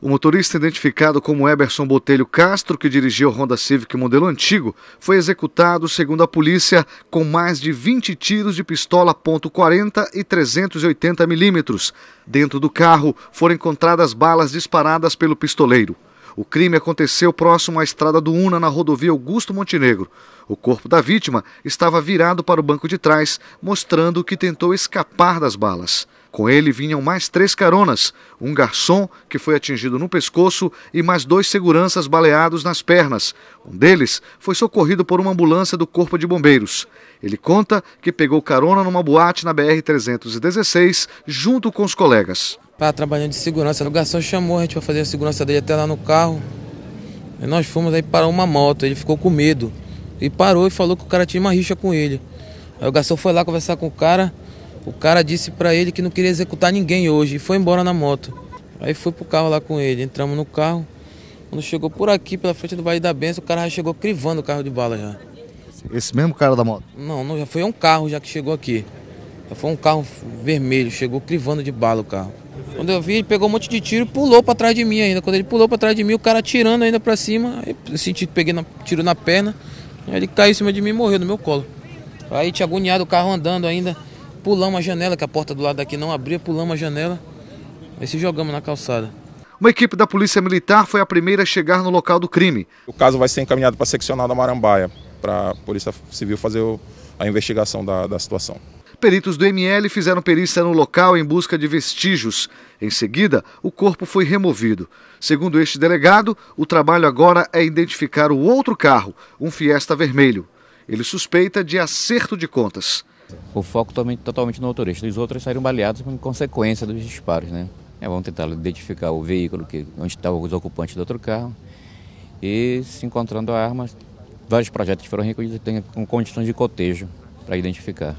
O motorista identificado como Eberson Botelho Castro, que dirigiu Honda Civic modelo antigo, foi executado, segundo a polícia, com mais de 20 tiros de pistola .40 e 380 milímetros. Dentro do carro foram encontradas balas disparadas pelo pistoleiro. O crime aconteceu próximo à estrada do Una, na rodovia Augusto Montenegro. O corpo da vítima estava virado para o banco de trás, mostrando que tentou escapar das balas. Com ele vinham mais três caronas, um garçom que foi atingido no pescoço e mais dois seguranças baleados nas pernas. Um deles foi socorrido por uma ambulância do Corpo de Bombeiros. Ele conta que pegou carona numa boate na BR-316 junto com os colegas. Estava trabalhando de segurança, o garçom chamou a gente para fazer a segurança dele até lá no carro. E nós fomos aí para uma moto, ele ficou com medo. E parou e falou que o cara tinha uma rixa com ele. Aí o garçom foi lá conversar com o cara. O cara disse para ele que não queria executar ninguém hoje e foi embora na moto. Aí fui pro carro lá com ele, entramos no carro. Quando chegou por aqui, pela frente do Vale da Benção, o cara já chegou crivando o carro de bala já. Esse mesmo cara da moto? Não, não já foi um carro já que chegou aqui. Já foi um carro vermelho, chegou crivando de bala o carro. Quando eu vi, ele pegou um monte de tiro e pulou para trás de mim ainda. Quando ele pulou para trás de mim, o cara tirando ainda para cima, eu senti que peguei na, tiro na perna. Aí ele caiu em cima de mim e morreu no meu colo. Aí tinha agoniado o carro andando ainda. Pulamos a janela, que a porta do lado daqui não abria, pulamos a janela e se jogamos na calçada. Uma equipe da Polícia Militar foi a primeira a chegar no local do crime. O caso vai ser encaminhado para a seccional da Marambaia, para a Polícia Civil fazer a investigação da, da situação. Peritos do ML fizeram perícia no local em busca de vestígios. Em seguida, o corpo foi removido. Segundo este delegado, o trabalho agora é identificar o outro carro, um Fiesta vermelho. Ele suspeita de acerto de contas o foco totalmente, totalmente no motorista. Os outros saíram baleados como consequência dos disparos, né? É, vamos tentar identificar o veículo que, onde estavam os ocupantes do outro carro. E se encontrando a arma, vários projetos foram recolhidos com condições de cotejo para identificar.